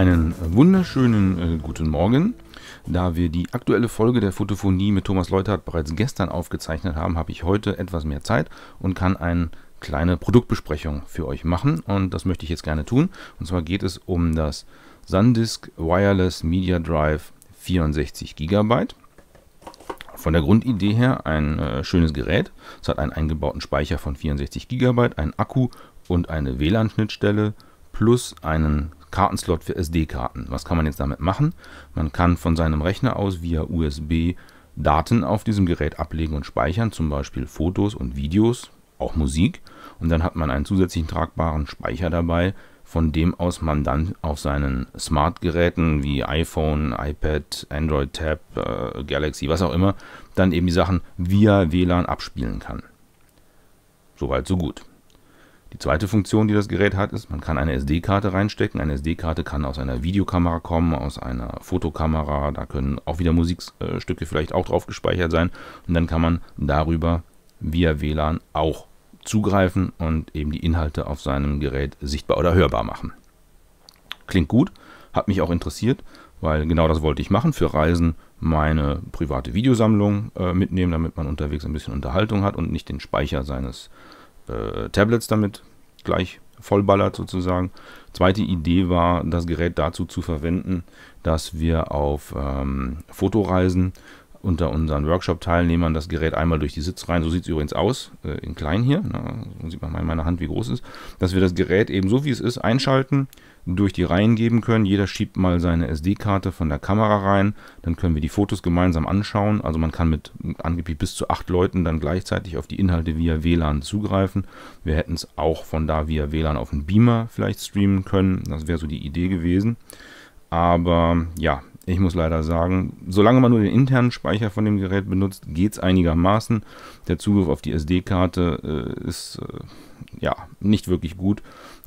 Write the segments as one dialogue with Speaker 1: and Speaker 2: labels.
Speaker 1: Einen wunderschönen äh, guten Morgen. Da wir die aktuelle Folge der Fotophonie mit Thomas Leutert bereits gestern aufgezeichnet haben, habe ich heute etwas mehr Zeit und kann eine kleine Produktbesprechung für euch machen. Und das möchte ich jetzt gerne tun. Und zwar geht es um das SanDisk Wireless Media Drive 64 GB. Von der Grundidee her ein äh, schönes Gerät. Es hat einen eingebauten Speicher von 64 GB, einen Akku und eine WLAN-Schnittstelle plus einen Kartenslot für SD-Karten. Was kann man jetzt damit machen? Man kann von seinem Rechner aus via USB Daten auf diesem Gerät ablegen und speichern, zum Beispiel Fotos und Videos, auch Musik. Und dann hat man einen zusätzlichen tragbaren Speicher dabei, von dem aus man dann auf seinen Smart-Geräten wie iPhone, iPad, Android Tab, äh, Galaxy, was auch immer, dann eben die Sachen via WLAN abspielen kann. Soweit, so gut. Die zweite Funktion, die das Gerät hat, ist, man kann eine SD-Karte reinstecken. Eine SD-Karte kann aus einer Videokamera kommen, aus einer Fotokamera. Da können auch wieder Musikstücke vielleicht auch drauf gespeichert sein. Und dann kann man darüber via WLAN auch zugreifen und eben die Inhalte auf seinem Gerät sichtbar oder hörbar machen. Klingt gut, hat mich auch interessiert, weil genau das wollte ich machen. Für Reisen meine private Videosammlung äh, mitnehmen, damit man unterwegs ein bisschen Unterhaltung hat und nicht den Speicher seines äh, äh, Tablets damit gleich vollballert sozusagen. Zweite Idee war, das Gerät dazu zu verwenden, dass wir auf ähm, Fotoreisen unter unseren Workshop-Teilnehmern das Gerät einmal durch die Sitzreihen, so sieht es übrigens aus, äh, in klein hier, na, so sieht man mal in meiner Hand, wie groß es ist, dass wir das Gerät eben so wie es ist einschalten, durch die Reihen geben können. Jeder schiebt mal seine SD-Karte von der Kamera rein, dann können wir die Fotos gemeinsam anschauen. Also man kann mit angeblich bis zu acht Leuten dann gleichzeitig auf die Inhalte via WLAN zugreifen. Wir hätten es auch von da via WLAN auf den Beamer vielleicht streamen können, das wäre so die Idee gewesen. Aber ja, ich muss leider sagen, solange man nur den internen Speicher von dem Gerät benutzt, geht es einigermaßen. Der Zugriff auf die SD-Karte äh, ist äh, ja nicht wirklich gut.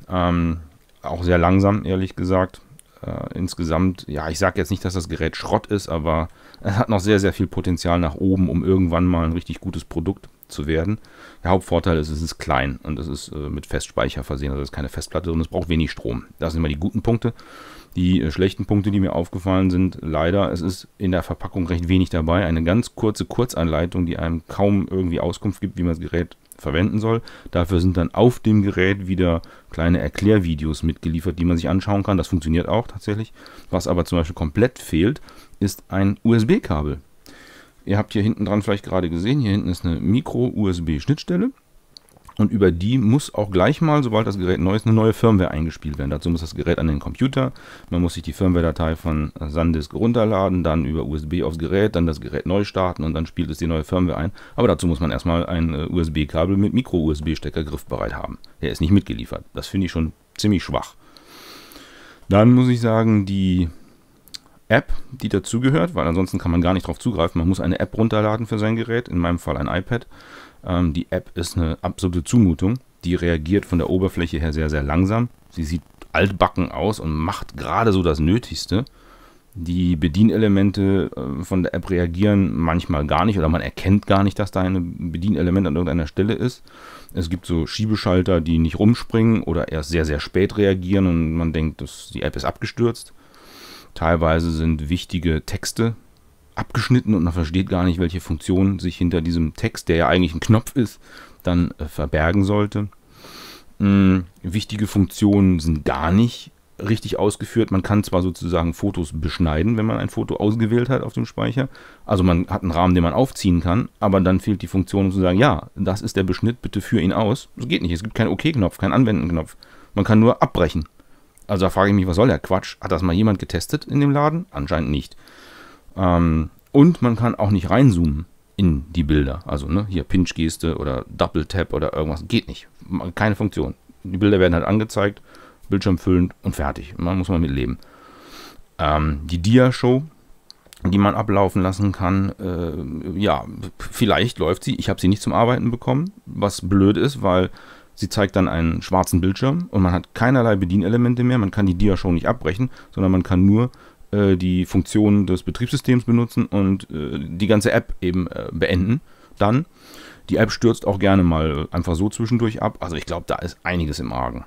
Speaker 1: Ähm, auch sehr langsam, ehrlich gesagt. Äh, insgesamt, ja, ich sage jetzt nicht, dass das Gerät Schrott ist, aber es hat noch sehr, sehr viel Potenzial nach oben, um irgendwann mal ein richtig gutes Produkt zu werden. Der Hauptvorteil ist, es ist klein und es ist äh, mit Festspeicher versehen, also es ist keine Festplatte und es braucht wenig Strom. Das sind immer die guten Punkte. Die äh, schlechten Punkte, die mir aufgefallen sind, leider, es ist in der Verpackung recht wenig dabei. Eine ganz kurze Kurzanleitung, die einem kaum irgendwie Auskunft gibt, wie man das Gerät verwenden soll. Dafür sind dann auf dem Gerät wieder kleine Erklärvideos mitgeliefert, die man sich anschauen kann. Das funktioniert auch tatsächlich. Was aber zum Beispiel komplett fehlt, ist ein USB-Kabel. Ihr habt hier hinten dran vielleicht gerade gesehen, hier hinten ist eine Micro-USB-Schnittstelle. Und über die muss auch gleich mal, sobald das Gerät neu ist, eine neue Firmware eingespielt werden. Dazu muss das Gerät an den Computer. Man muss sich die Firmware-Datei von SanDisk runterladen, dann über USB aufs Gerät, dann das Gerät neu starten und dann spielt es die neue Firmware ein. Aber dazu muss man erstmal ein äh, USB-Kabel mit Micro-USB-Stecker griffbereit haben. Der ist nicht mitgeliefert. Das finde ich schon ziemlich schwach. Dann muss ich sagen, die App, die dazugehört, weil ansonsten kann man gar nicht drauf zugreifen. Man muss eine App runterladen für sein Gerät, in meinem Fall ein iPad. Ähm, die App ist eine absolute Zumutung. Die reagiert von der Oberfläche her sehr, sehr langsam. Sie sieht altbacken aus und macht gerade so das Nötigste. Die Bedienelemente äh, von der App reagieren manchmal gar nicht oder man erkennt gar nicht, dass da ein Bedienelement an irgendeiner Stelle ist. Es gibt so Schiebeschalter, die nicht rumspringen oder erst sehr, sehr spät reagieren und man denkt, dass die App ist abgestürzt. Teilweise sind wichtige Texte abgeschnitten und man versteht gar nicht, welche Funktion sich hinter diesem Text, der ja eigentlich ein Knopf ist, dann äh, verbergen sollte. Hm, wichtige Funktionen sind gar nicht richtig ausgeführt. Man kann zwar sozusagen Fotos beschneiden, wenn man ein Foto ausgewählt hat auf dem Speicher. Also man hat einen Rahmen, den man aufziehen kann, aber dann fehlt die Funktion, um zu sagen, ja, das ist der Beschnitt, bitte führe ihn aus. Das geht nicht. Es gibt keinen OK-Knopf, OK keinen Anwenden-Knopf. Man kann nur abbrechen. Also da frage ich mich, was soll der Quatsch? Hat das mal jemand getestet in dem Laden? Anscheinend nicht. Ähm, und man kann auch nicht reinzoomen in die Bilder. Also ne, hier Pinch-Geste oder Double-Tap oder irgendwas. Geht nicht. Keine Funktion. Die Bilder werden halt angezeigt, bildschirmfüllend und fertig. Man muss mal mitleben. Ähm, die Dia-Show, die man ablaufen lassen kann, äh, ja, vielleicht läuft sie. Ich habe sie nicht zum Arbeiten bekommen, was blöd ist, weil Sie zeigt dann einen schwarzen Bildschirm und man hat keinerlei Bedienelemente mehr. Man kann die Diashow nicht abbrechen, sondern man kann nur äh, die Funktionen des Betriebssystems benutzen und äh, die ganze App eben äh, beenden. Dann, die App stürzt auch gerne mal einfach so zwischendurch ab. Also ich glaube, da ist einiges im Argen.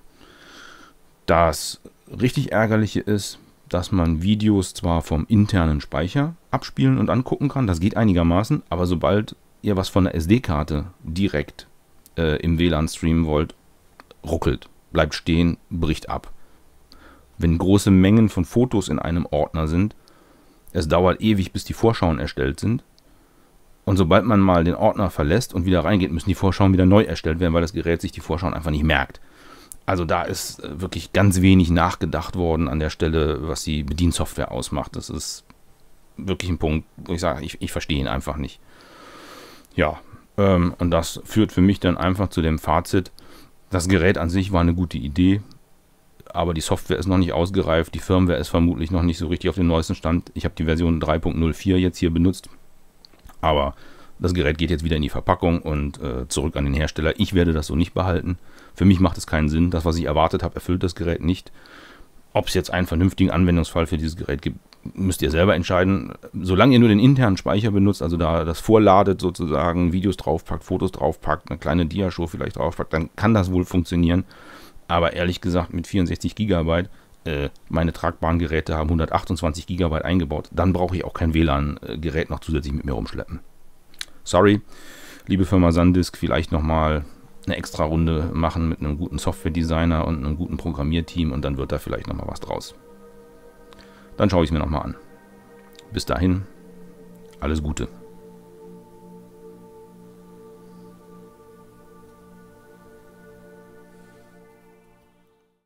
Speaker 1: Das richtig ärgerliche ist, dass man Videos zwar vom internen Speicher abspielen und angucken kann, das geht einigermaßen, aber sobald ihr was von der SD-Karte direkt äh, im WLAN streamen wollt, ruckelt, bleibt stehen, bricht ab. Wenn große Mengen von Fotos in einem Ordner sind, es dauert ewig, bis die Vorschauen erstellt sind. Und sobald man mal den Ordner verlässt und wieder reingeht, müssen die Vorschauen wieder neu erstellt werden, weil das Gerät sich die Vorschauen einfach nicht merkt. Also da ist äh, wirklich ganz wenig nachgedacht worden an der Stelle, was die Bediensoftware ausmacht. Das ist wirklich ein Punkt, wo ich sage, ich, ich verstehe ihn einfach nicht. Ja, ähm, und das führt für mich dann einfach zu dem Fazit, das Gerät an sich war eine gute Idee, aber die Software ist noch nicht ausgereift, die Firmware ist vermutlich noch nicht so richtig auf dem neuesten Stand. Ich habe die Version 3.04 jetzt hier benutzt, aber das Gerät geht jetzt wieder in die Verpackung und äh, zurück an den Hersteller. Ich werde das so nicht behalten. Für mich macht es keinen Sinn. Das, was ich erwartet habe, erfüllt das Gerät nicht. Ob es jetzt einen vernünftigen Anwendungsfall für dieses Gerät gibt, müsst ihr selber entscheiden. Solange ihr nur den internen Speicher benutzt, also da das vorladet sozusagen, Videos draufpackt, Fotos draufpackt, eine kleine Diashow vielleicht draufpackt, dann kann das wohl funktionieren. Aber ehrlich gesagt, mit 64 GB, äh, meine tragbaren Geräte haben 128 GB eingebaut. Dann brauche ich auch kein WLAN-Gerät noch zusätzlich mit mir rumschleppen. Sorry, liebe Firma Sandisk, vielleicht nochmal eine extra Runde machen mit einem guten Software-Designer und einem guten Programmierteam und dann wird da vielleicht nochmal was draus. Dann schaue ich es mir nochmal an. Bis dahin, alles Gute.